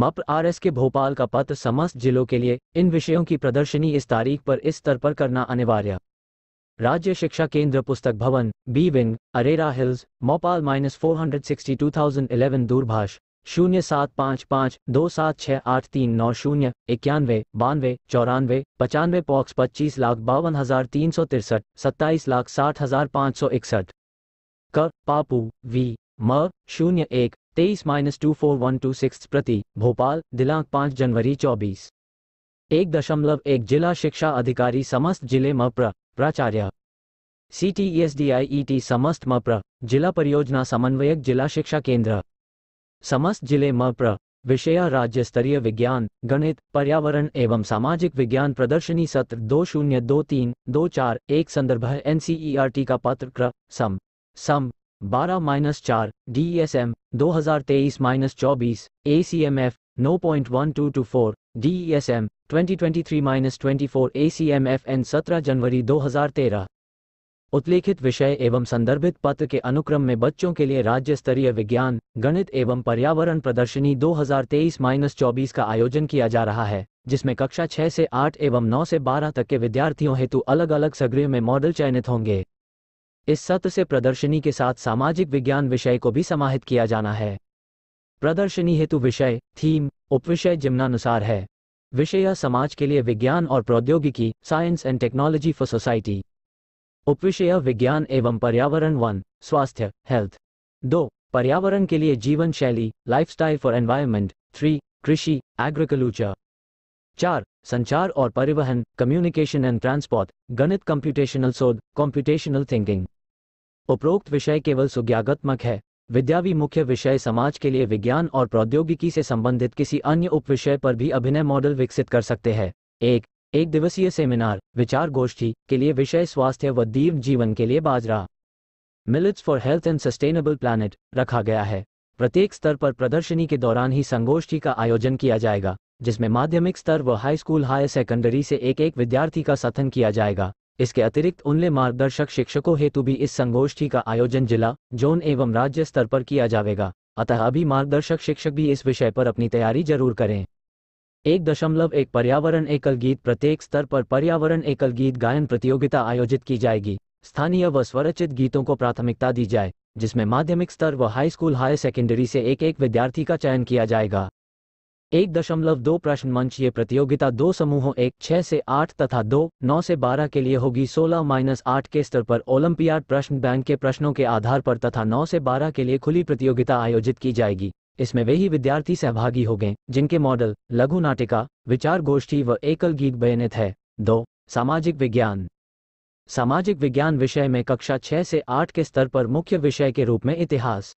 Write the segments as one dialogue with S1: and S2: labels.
S1: मप RS के भोपाल का पत्र समस्त जिलों के लिए इन विषयों की प्रदर्शनी इस तारीख पर इस स्तर पर करना अनिवार्य राज्य शिक्षा केंद्र पुस्तक भवन B wing Arera hills Bhopal minus four hundred sixty two thousand eleven दूरभाष शून्य सात पाँच पाँच दो सात छः आठ तीन नौ शून्य इक्यानवे बानवे चौरानवे पचानवे पॉक्स पच्चीस लाख बावन हजार तीन सौ तिरसठ सत्ताईस लाख साठ हजार पाँच सौ इकसठ क पापू वी म शून्य एक तेईस minus two four one two six प्रति भोपाल दिनांक पाँच जनवरी चौबीस एक दशमलव एक जिला शिक्षा अधिकारी समस्त जिले में प्राचार्य C T S D I E T समस्त में जिला परियोजना समन्वयक जिला शिक्षा केंद्र समस्त जिले में प्र विषय राज्य स्तरीय विज्ञान गणित पर्यावरण एवं सामाजिक विज्ञान प्रदर्शनी सत्र दो शून्य दो तीन दो चार एक संदर्भ एन e का पत्र क्र सम सम बारह माइनस चार डी एस एम दो हजार तेईस माइनस चौबीस ए सी एम एफ नौ point one two two four D E S M twenty twenty three minus twenty four A C M F N सत्रह जनवरी दो हजार तेरह उत्लेखित विषय एवं संदर्भित पत्र के अनुक्रम में बच्चों के लिए राज्य स्तरीय विज्ञान गणित एवं पर्यावरण प्रदर्शनी 2023-24 का आयोजन किया जा रहा है जिसमें कक्षा 6 से 8 एवं 9 से 12 तक के विद्यार्थियों हेतु अलग अलग सगृह में मॉडल चयनित होंगे इस सत्र से प्रदर्शनी के साथ सामाजिक विज्ञान विषय को भी समाहित किया जाना है प्रदर्शनी हेतु विषय थीम उपविषय जिम्नानुसार है विषय समाज के लिए विज्ञान और प्रौद्योगिकी science and technology for society उपविषय विज्ञान एवं पर्यावरण वन स्वास्थ्य हेल्थ दो पर्यावरण के लिए जीवन शैली लाइफ फॉर एनवायरमेंट थ्री कृषि एग्रीकल्चर चार संचार और परिवहन कम्युनिकेशन एंड ट्रांसपोर्ट गणित कंप्यूटेशनल शोध कंप्यूटेशनल थिंकिंग उपरोक्त विषय केवल सुज्ञागात्मक है विद्यावी मुख्य विषय समाज के लिए विज्ञान और प्रौद्योगिकी से संबंधित किसी अन्य उप विषय पर भी अभिनय मॉडल विकसित कर सकते हैं एक एक दिवसीय सेमिनार विचार गोष्ठी के लिए विषय स्वास्थ्य व दीव जीवन के लिए बाजरा millets for health and sustainable planet रखा गया है प्रत्येक स्तर पर प्रदर्शनी के दौरान ही संगोष्ठी का आयोजन किया जाएगा जिसमें माध्यमिक स्तर व हाई स्कूल हायर सेकेंडरी से एक एक विद्यार्थी का सथन किया जाएगा इसके अतिरिक्त उनले मार्गदर्शक शिक्षकों हेतु भी इस संगोष्ठी का आयोजन जिला जोन एवं राज्य स्तर पर किया जाएगा अतः अभी मार्गदर्शक शिक्षक भी इस विषय पर अपनी तैयारी जरूर करें एक दशमलव एक पर्यावरण एकल गीत प्रत्येक स्तर पर पर्यावरण एकल गीत गायन प्रतियोगिता आयोजित की जाएगी स्थानीय व स्वरचित गीतों को प्राथमिकता दी जाए जिसमें माध्यमिक स्तर व हाई स्कूल हायर सेकेंडरी से एक एक विद्यार्थी का चयन किया जाएगा एक दशमलव दो प्रश्न मंच ये प्रतियोगिता दो समूहों एक छह से आठ तथा दो नौ से बारह के लिए होगी सोलह माइनस आठ के स्तर पर ओलंपियाड प्रश्न बैंक के प्रश्नों के आधार पर तथा नौ से बारह के लिए खुली प्रतियोगिता आयोजित की जाएगी इसमें वही विद्यार्थी सहभागी हो गए जिनके मॉडल लघु नाटिका विचार गोष्ठी व एकल गीत बयनित है दो सामाजिक विज्ञान सामाजिक विज्ञान विषय में कक्षा छह से आठ के स्तर पर मुख्य विषय के रूप में इतिहास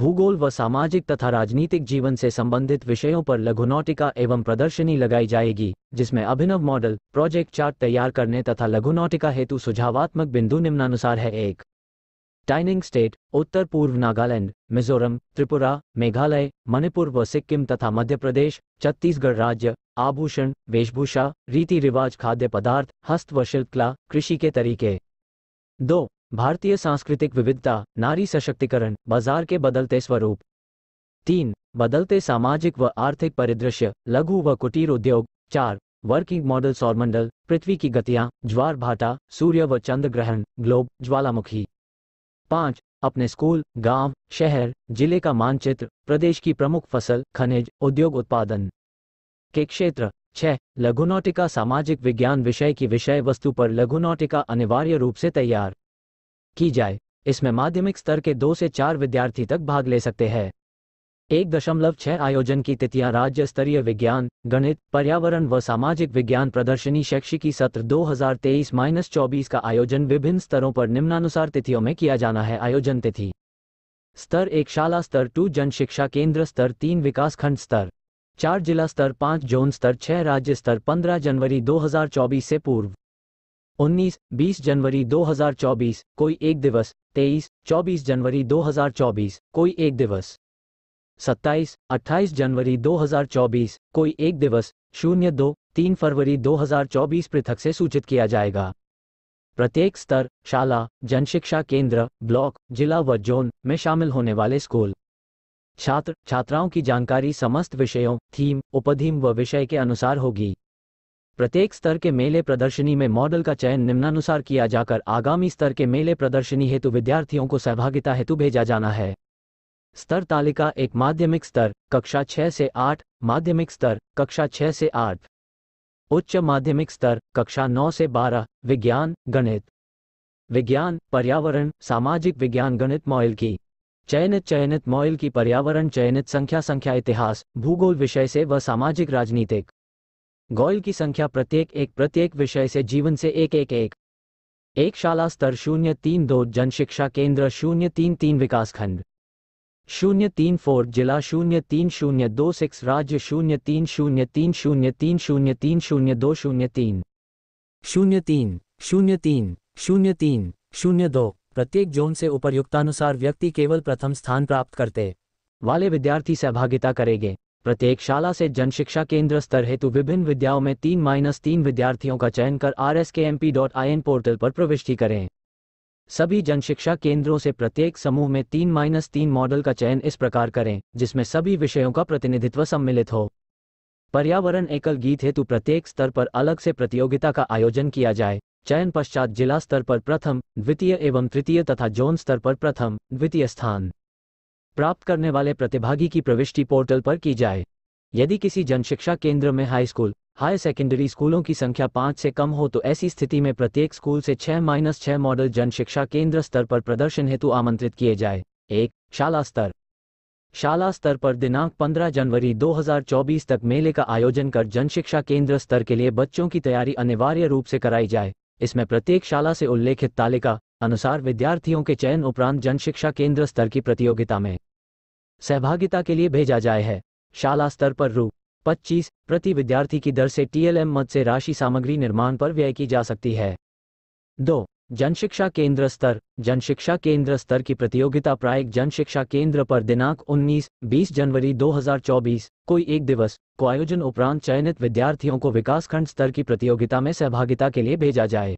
S1: भूगोल व सामाजिक तथा राजनीतिक जीवन से संबंधित विषयों पर लघुनौटिका एवं प्रदर्शनी लगाई जाएगी जिसमें अभिनव मॉडल प्रोजेक्ट चार्ट तैयार करने तथा लघुनौटिका हेतु सुझावात्मक बिंदु निम्नानुसार है एक टाइनिंग स्टेट उत्तर पूर्व नागालैंड मिजोरम त्रिपुरा मेघालय मणिपुर व सिक्किम तथा मध्य प्रदेश छत्तीसगढ़ राज्य आभूषण वेशभूषा रीति रिवाज खाद्य पदार्थ हस्त व शिल्पकला कृषि के तरीके दो भारतीय सांस्कृतिक विविधता नारी सशक्तिकरण बाजार के बदलते स्वरूप तीन बदलते सामाजिक व आर्थिक परिदृश्य लघु व कुटीर उद्योग चार वर्किंग मॉडल सौरमंडल पृथ्वी की गतियां ज्वार भाटा सूर्य व चंद्र ग्रहण ग्लोब ज्वालामुखी पांच अपने स्कूल गांव, शहर जिले का मानचित्र प्रदेश की प्रमुख फसल खनिज उद्योग उत्पादन के क्षेत्र छह लघुनौटिका सामाजिक विज्ञान विषय की विषय वस्तु पर लघुनौटिका अनिवार्य रूप से तैयार की जाए इसमें माध्यमिक स्तर के दो से चार विद्यार्थी तक भाग ले सकते हैं एक दशमलव छह आयोजन की तिथियां राज्य स्तरीय विज्ञान गणित पर्यावरण व सामाजिक विज्ञान प्रदर्शनी शैक्षिकी सत्र 2023 माइनस चौबीस का आयोजन विभिन्न स्तरों पर निम्नानुसार तिथियों में किया जाना है आयोजन तिथि स्तर एक शाला स्तर टू जन शिक्षा केंद्र स्तर तीन विकास खंड स्तर चार जिला स्तर पांच जोन स्तर छह राज्य स्तर पंद्रह जनवरी दो से पूर्व उन्नीस बीस जनवरी 2024 कोई एक दिवस तेईस चौबीस जनवरी 2024 कोई एक दिवस सत्ताईस अट्ठाईस जनवरी 2024 कोई एक दिवस शून्य दो तीन फरवरी 2024 पृथक से सूचित किया जाएगा प्रत्येक स्तर शाला जनशिक्षा केंद्र ब्लॉक जिला व जोन में शामिल होने वाले स्कूल छात्र छात्राओं की जानकारी समस्त विषयों थीम उपधीम व विषय के अनुसार होगी प्रत्येक स्तर के मेले प्रदर्शनी में मॉडल का चयन निम्नानुसार किया जाकर आगामी स्तर के मेले प्रदर्शनी हेतु विद्यार्थियों को सहभागिता हेतु भेजा जाना है स्तर तालिका एक माध्यमिक स्तर कक्षा छः से आठ माध्यमिक स्तर कक्षा छः से आठ उच्च माध्यमिक स्तर कक्षा नौ से बारह विज्ञान गणित विज्ञान पर्यावरण सामाजिक विज्ञान गणित मॉयल की चयनित चयनित मॉयल की पर्यावरण चयनित संख्या संख्या इतिहास भूगोल विषय से व सामाजिक राजनीतिक गॉयल की संख्या प्रत्येक एक प्रत्येक विषय से जीवन से एक एक एक एक शाला स्तर शून्य तीन दो जन शिक्षा केंद्र शून्य तीन तीन विकासखंड शून्य तीन फोर जिला शून्य तीन शून्य दो सिक्स राज्य शून्य तीन शून्य तीन शून्य तीन शून्य तीन शून्य दो शून्य तीन शून्य तीन शून्य तीन शून्य तीन शून्य दो प्रत्येक जोन से उपर्युक्तानुसार व्यक्ति केवल प्रथम स्थान प्राप्त करते वाले विद्यार्थी सहभागिता करेंगे प्रत्येक शाला से जनशिक्षा केंद्र स्तर हेतु विभिन्न विद्याओं में तीन माइनस तीन विद्यार्थियों का चयन कर R S K M P dot I N portal पर प्रविष्टि करें सभी जनशिक्षा केंद्रों से प्रत्येक समूह में तीन माइनस तीन मॉडल का चयन इस प्रकार करें जिसमें सभी विषयों का प्रतिनिधित्व सम्मिलित हो पर्यावरण एकल गीत हेतु प्रत्येक स्तर पर अलग से प्रतियोगिता का आयोजन किया जाए चयन पश्चात जिला स्तर पर प्रथम द्वितीय एवं तृतीय तथा जोन स्तर पर प्रथम द्वितीय स्थान प्राप्त करने वाले प्रतिभागी की प्रविष्टि पोर्टल पर की जाए यदि किसी जनशिक्षा केंद्र में हाई स्कूल हायर सेकेंडरी स्कूलों की संख्या पाँच से कम हो तो ऐसी स्थिति में प्रत्येक स्कूल से छह माइनस छह मॉडल जनशिक्षा केंद्र स्तर पर प्रदर्शन हेतु आमंत्रित किए जाए एक शाला स्तर शाला स्तर पर दिनांक 15 जनवरी 2024 तक मेले का आयोजन कर जनशिक्षा केंद्र स्तर के लिए बच्चों की तैयारी अनिवार्य रूप से कराई जाए इसमें प्रत्येक शाला से उल्लेखित तालिका अनुसार विद्यार्थियों के चयन उपरांत जन शिक्षा केंद्र स्तर की प्रतियोगिता में सहभागिता के लिए भेजा जाए है शाला स्तर पर रू पच्चीस प्रति विद्यार्थी की दर से टीएलएम मद से राशि सामग्री निर्माण पर व्यय की जा सकती है दो जनशिक्षा केंद्र स्तर जनशिक्षा केंद्र स्तर की प्रतियोगिता प्रायिक जनशिक्षा केंद्र पर दिनांक 19, 20 जनवरी 2024 कोई एक दिवस को आयोजन उपरांत चयनित विद्यार्थियों को विकासखंड स्तर की प्रतियोगिता में सहभागिता के लिए भेजा जाए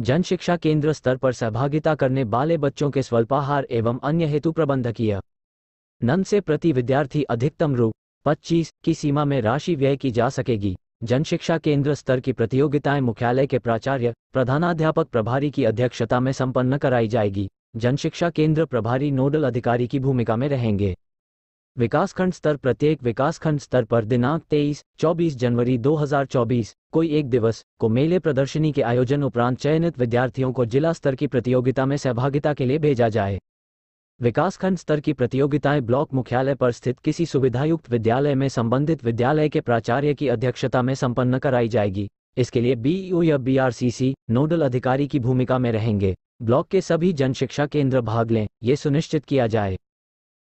S1: जन शिक्षा केंद्र स्तर पर सहभागिता करने वाले बच्चों के स्वल्पाहार एवं अन्य हेतु प्रबंधकीय नन से प्रति विद्यार्थी अधिकतम रूप पच्चीस की सीमा में राशि व्यय की जा सकेगी जनशिक्षा केंद्र स्तर की प्रतियोगिताएं मुख्यालय के प्राचार्य प्रधानाध्यापक प्रभारी की अध्यक्षता में संपन्न कराई जाएगी जन शिक्षा केंद्र प्रभारी नोडल अधिकारी की भूमिका में रहेंगे विकासखंड स्तर प्रत्येक विकासखंड स्तर पर दिनांक 23, 24 जनवरी 2024 कोई एक दिवस को मेले प्रदर्शनी के आयोजन उपरांत चयनित विद्यार्थियों को जिला स्तर की प्रतियोगिता में सहभागिता के लिए भेजा जाए विकासखंड स्तर की प्रतियोगिताएं ब्लॉक मुख्यालय पर स्थित किसी सुविधायुक्त विद्यालय में संबंधित विद्यालय के प्राचार्य की अध्यक्षता में संपन्न कराई जाएगी इसके लिए बीईओ या बीआरसीसी नोडल अधिकारी की भूमिका में रहेंगे ब्लॉक के सभी जनशिक्षा केंद्र भाग लें ये सुनिश्चित किया जाए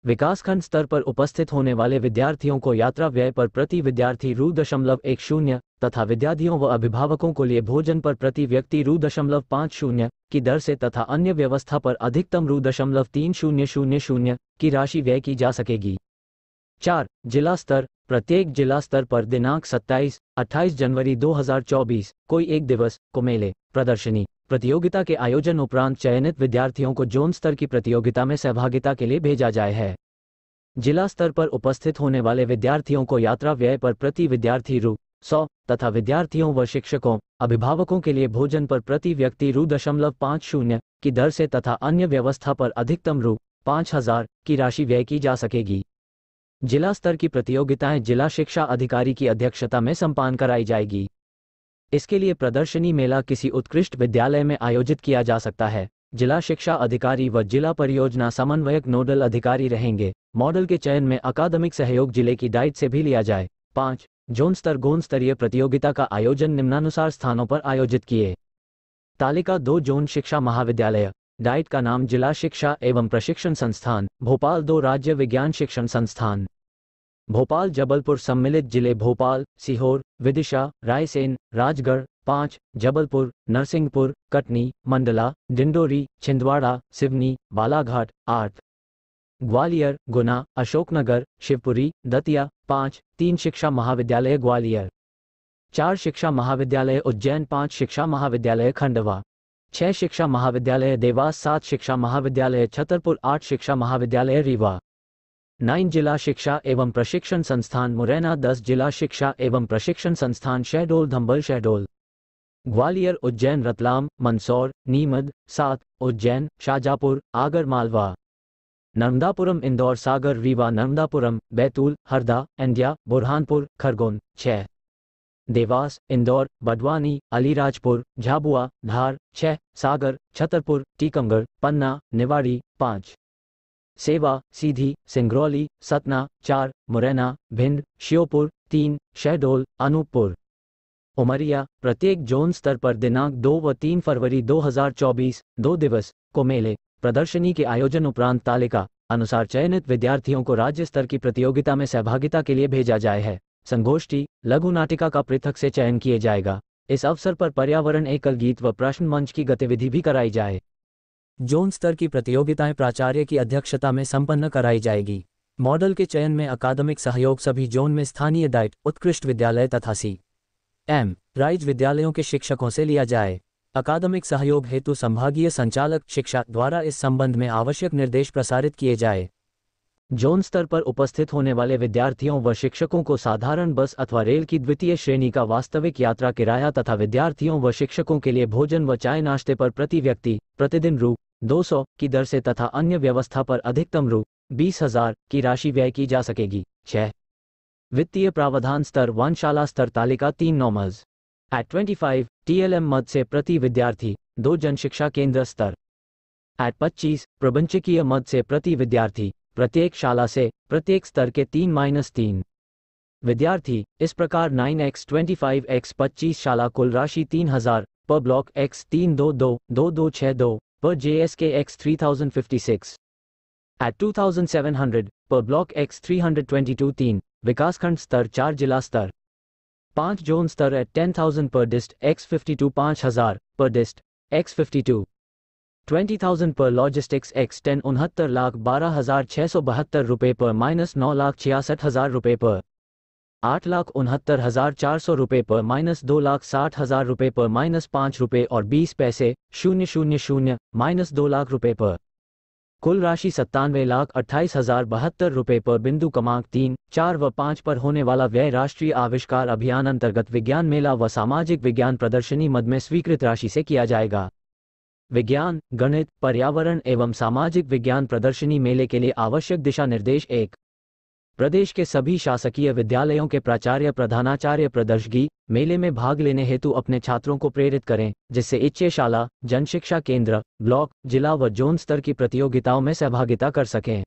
S1: विकासखंड स्तर पर उपस्थित होने वाले विद्यार्थियों को यात्रा व्यय पर प्रति विद्यार्थी रू दशमलव एक शून्य तथा विद्यार्थियों व अभिभावकों को लिए भोजन पर प्रति व्यक्ति रू दशमलव पाँच शून्य की दर से तथा अन्य व्यवस्था पर अधिकतम रू दशमलव तीन शून्य शून्य शून्य की राशि व्यय की जा सकेगी चार जिला स्तर प्रत्येक जिला स्तर पर दिनांक 27, 28 जनवरी 2024 कोई एक दिवस को मेले प्रदर्शनी प्रतियोगिता के आयोजन उपरांत चयनित विद्यार्थियों को जोन स्तर की प्रतियोगिता में सहभागिता के लिए भेजा जाए है जिला स्तर पर उपस्थित होने वाले विद्यार्थियों को यात्रा व्यय पर प्रति विद्यार्थी रू सौ तथा विद्यार्थियों व शिक्षकों अभिभावकों के लिए भोजन पर प्रति व्यक्ति रू दशमलव पाँच शून्य की दर से तथा अन्य व्यवस्था पर अधिकतम रू पाँच हजार की राशि व्यय की जा सकेगी जिला स्तर की प्रतियोगिताएं जिला शिक्षा अधिकारी की अध्यक्षता में सम्पान कराई जाएगी इसके लिए प्रदर्शनी मेला किसी उत्कृष्ट विद्यालय में आयोजित किया जा सकता है जिला शिक्षा अधिकारी व जिला परियोजना समन्वयक नोडल अधिकारी रहेंगे मॉडल के चयन में अकादमिक सहयोग जिले की डाइट से भी लिया जाए पाँच जोन स्तर गोन स्तरीय प्रतियोगिता का आयोजन निम्नानुसार स्थानों पर आयोजित किए तालिका दो जोन शिक्षा महाविद्यालय डाइट का नाम जिला शिक्षा एवं प्रशिक्षण संस्थान भोपाल दो राज्य विज्ञान शिक्षण संस्थान भोपाल जबलपुर सम्मिलित जिले भोपाल सीहोर विदिशा रायसेन राजगढ़ पाँच जबलपुर नरसिंहपुर कटनी मंडला डिंडोरी छिंदवाड़ा सिवनी बालाघाट आठ ग्वालियर गुना अशोकनगर शिवपुरी दतिया पाँच तीन शिक्षा महाविद्यालय ग्वालियर चार शिक्षा महाविद्यालय उज्जैन पाँच शिक्षा महाविद्यालय खंडवा छह शिक्षा महाविद्यालय देवास सात शिक्षा महाविद्यालय छतरपुर आठ शिक्षा महाविद्यालय रीवा नाइन जिला शिक्षा एवं प्रशिक्षण संस्थान मुरैना दस जिला शिक्षा एवं प्रशिक्षण संस्थान शहडोल धंबल शहडोल ग्वालियर उज्जैन रतलाम मंदसौर नीमद सात उज्जैन शाजापुर आगर मालवा नर्मदापुरम इंदौर सागर रीवा नर्मदापुरम बैतूल हरदा एंडिया बुरहानपुर खरगोन छह देवास इंदौर बडवानी अलीराजपुर झाबुआ धार छह सागर छतरपुर टीकमगढ़ पन्ना निवाड़ी पांच सेवा सीधी सिंगरौली सतना चार मुरैना भिंड श्योपुर तीन शहडोल अनूपपुर उमरिया प्रत्येक जोन स्तर पर दिनांक दो व तीन फरवरी 2024 दो दिवस को मेले प्रदर्शनी के आयोजन उपरांत तालिका अनुसार चयनित विद्यार्थियों को राज्य स्तर की प्रतियोगिता में सहभागिता के लिए भेजा जाए है संगोष्ठी लघु नाटिका का पृथक से चयन किए जाएगा इस अवसर पर पर्यावरण एकल गीत व प्रश्न मंच की गतिविधि भी कराई जाए जोन स्तर की प्रतियोगिताएं प्राचार्य की अध्यक्षता में संपन्न कराई जाएगी मॉडल के चयन में अकादमिक सहयोग सभी जोन में स्थानीय डाइट उत्कृष्ट विद्यालय तथा सी एम राइज विद्यालयों के शिक्षकों से लिया जाए अकादमिक सहयोग हेतु संभागीय संचालक शिक्षा द्वारा इस संबंध में आवश्यक निर्देश प्रसारित किए जाए जोन स्तर पर उपस्थित होने वाले विद्यार्थियों व शिक्षकों को साधारण बस अथवा रेल की द्वितीय श्रेणी का वास्तविक यात्रा किराया तथा विद्यार्थियों व शिक्षकों के लिए भोजन व चाय नाश्ते पर प्रति व्यक्ति प्रतिदिन रू 200 की दर से तथा अन्य व्यवस्था पर अधिकतम रू बीस हजार की राशि व्यय की जा सकेगी छह वित्तीय प्रावधान स्तर वनशाला स्तर तालिका तीन norms eight twenty five TLM मद से प्रति विद्यार्थी दो जन शिक्षा केंद्र स्तर एट पच्चीस प्रबंचकीय मद से प्रति विद्यार्थी प्रत्येक शाला से प्रत्येक स्तर के तीन माइनस तीन विद्यार्थी इस प्रकार nine x twenty five x पच्चीस शाला कुल राशि तीन हजार पर ब्लॉक एक्स तीन दो दो दो दो छः दो पर J S K x three thousand fifty six eight two thousand seven hundred पर block x three hundred twenty two तीन विकासखंड स्तर चार जिला स्तर पांच जोन स्तर एट टेन थाउजेंड पर डिस्ट एक्स फिफ्टी टू पांच हजार पर dist x fifty two twenty thousand पर लॉजिस्टिक्स एक्स टेन उनहत्तर लाख बारह हजार छह सौ बहत्तर रुपये पर माइनस नौ लाख छियासठ हजार रुपये पर आठ लाख उनहत्तर हजार चार सौ रुपये पर माइनस दो लाख साठ हजार रुपये पर माइनस पाँच रुपये और बीस पैसे शून्य शून्य शून्य माइनस दो लाख रुपये पर कुल राशि सत्तानवे लाख अट्ठाईस हजार बहत्तर रुपये पर बिंदु क्रमांक तीन चार व पाँच पर होने वाला व्यय राष्ट्रीय आविष्कार अभियान अंतर्गत विज्ञान मेला व सामाजिक विज्ञान प्रदर्शनी मद में स्वीकृत राशि से किया जाएगा विज्ञान गणित पर्यावरण एवं सामाजिक विज्ञान प्रदर्शनी मेले के लिए आवश्यक दिशा निर्देश एक प्रदेश के सभी शासकीय विद्यालयों के प्राचार्य प्रधानाचार्य प्रदर्शगी मेले में भाग लेने हेतु अपने छात्रों को प्रेरित करें जिससे इच्छे शाला जनशिक्षा केंद्र ब्लॉक जिला व जोन स्तर की प्रतियोगिताओं में सहभागिता कर सकें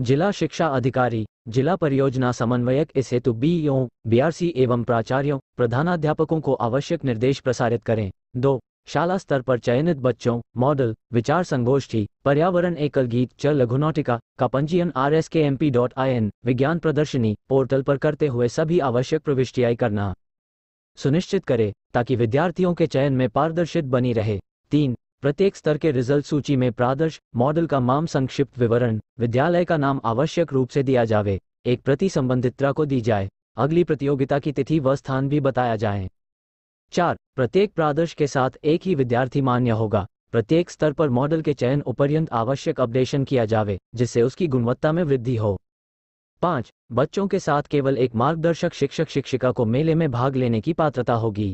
S1: जिला शिक्षा अधिकारी जिला परियोजना समन्वयक इस हेतु बीओ बीआरसी एवं प्राचार्यों प्रधानाध्यापकों को आवश्यक निर्देश प्रसारित करें दो शाला स्तर पर चयनित बच्चों मॉडल विचार संगोष्ठी पर्यावरण एकल गीत च लघुनौटिका का पंजीयन R S K M P dot I N विज्ञान प्रदर्शनी पोर्टल पर करते हुए सभी आवश्यक प्रविष्टियाई करना सुनिश्चित करें ताकि विद्यार्थियों के चयन में पारदर्शित बनी रहे तीन प्रत्येक स्तर के रिजल्ट सूची में प्रादर्श मॉडल का नाम संक्षिप्त विवरण विद्यालय का नाम आवश्यक रूप से दिया जावे एक प्रति संबंधित्रा को दी जाए अगली प्रतियोगिता की तिथि व स्थान भी बताया जाए चार प्रत्येक प्रादर्श के साथ एक ही विद्यार्थी मान्य होगा प्रत्येक स्तर पर मॉडल के चयन उपर्यंत आवश्यक अपडेशन किया जावे जिससे उसकी गुणवत्ता में वृद्धि हो पाँच बच्चों के साथ केवल एक मार्गदर्शक शिक्षक शिक्षिका को मेले में भाग लेने की पात्रता होगी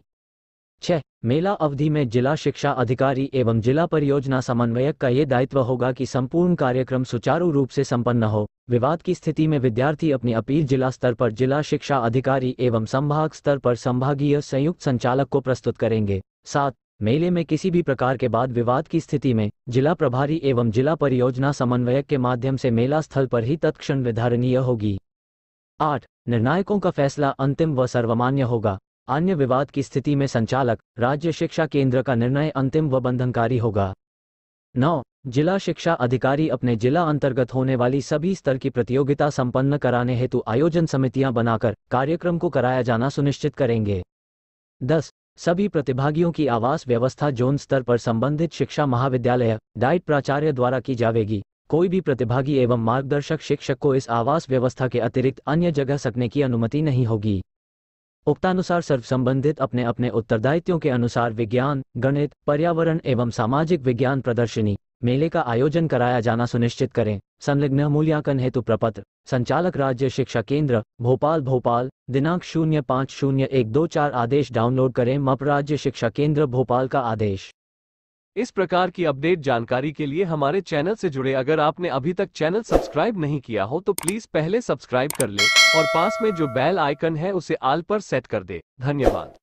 S1: छह मेला अवधि में जिला शिक्षा अधिकारी एवं जिला परियोजना समन्वयक का ये दायित्व होगा कि संपूर्ण कार्यक्रम सुचारू रूप से संपन्न हो विवाद की स्थिति में विद्यार्थी अपनी अपील जिला स्तर पर जिला शिक्षा अधिकारी एवं संभाग स्तर पर संभागीय संयुक्त संचालक को प्रस्तुत करेंगे साथ मेले में किसी भी प्रकार के बाद विवाद की स्थिति में जिला प्रभारी एवं जिला परियोजना समन्वयक के माध्यम से मेला स्थल पर ही तत्क्षण विधारणीय होगी आठ निर्णायकों का फैसला अंतिम व सर्वमान्य होगा अन्य विवाद की स्थिति में संचालक राज्य शिक्षा केंद्र का निर्णय अंतिम व बंधनकारी होगा नौ जिला शिक्षा अधिकारी अपने जिला अंतर्गत होने वाली सभी स्तर की प्रतियोगिता संपन्न कराने हेतु आयोजन समितियां बनाकर कार्यक्रम को कराया जाना सुनिश्चित करेंगे दस सभी प्रतिभागियों की आवास व्यवस्था जोन स्तर पर संबंधित शिक्षा महाविद्यालय डाइट प्राचार्य द्वारा की जाएगी कोई भी प्रतिभागी एवं मार्गदर्शक शिक्षक को इस आवास व्यवस्था के अतिरिक्त अन्य जगह सकने की अनुमति नहीं होगी उक्तानुसार सर्व संबंधित अपने अपने उत्तरदायित्वों के अनुसार विज्ञान गणित पर्यावरण एवं सामाजिक विज्ञान प्रदर्शनी मेले का आयोजन कराया जाना सुनिश्चित करें संलग्न मूल्यांकन हेतु प्रपत्र संचालक राज्य शिक्षा केंद्र भोपाल भोपाल दिनांक शून्य पाँच शून्य एक दो चार आदेश डाउनलोड करें मप राज्य शिक्षा केंद्र भोपाल का आदेश इस प्रकार की अपडेट जानकारी के लिए हमारे चैनल से जुड़े अगर आपने अभी तक चैनल सब्सक्राइब नहीं किया हो तो प्लीज पहले सब्सक्राइब कर ले और पास में जो बेल आइकन है उसे आल पर सेट कर दे धन्यवाद